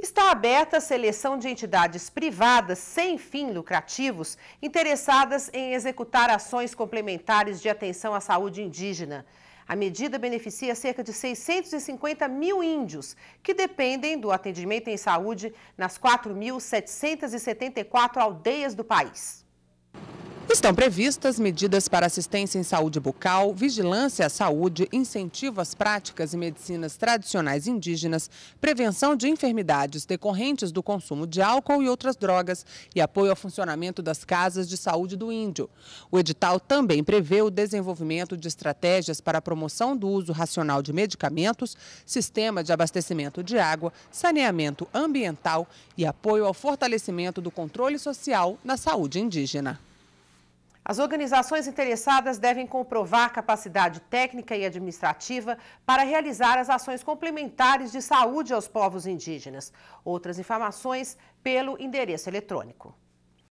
Está aberta a seleção de entidades privadas sem fim lucrativos interessadas em executar ações complementares de atenção à saúde indígena. A medida beneficia cerca de 650 mil índios que dependem do atendimento em saúde nas 4.774 aldeias do país. Estão previstas medidas para assistência em saúde bucal, vigilância à saúde, incentivo às práticas e medicinas tradicionais indígenas, prevenção de enfermidades decorrentes do consumo de álcool e outras drogas e apoio ao funcionamento das casas de saúde do índio. O edital também prevê o desenvolvimento de estratégias para a promoção do uso racional de medicamentos, sistema de abastecimento de água, saneamento ambiental e apoio ao fortalecimento do controle social na saúde indígena. As organizações interessadas devem comprovar capacidade técnica e administrativa para realizar as ações complementares de saúde aos povos indígenas. Outras informações pelo endereço eletrônico.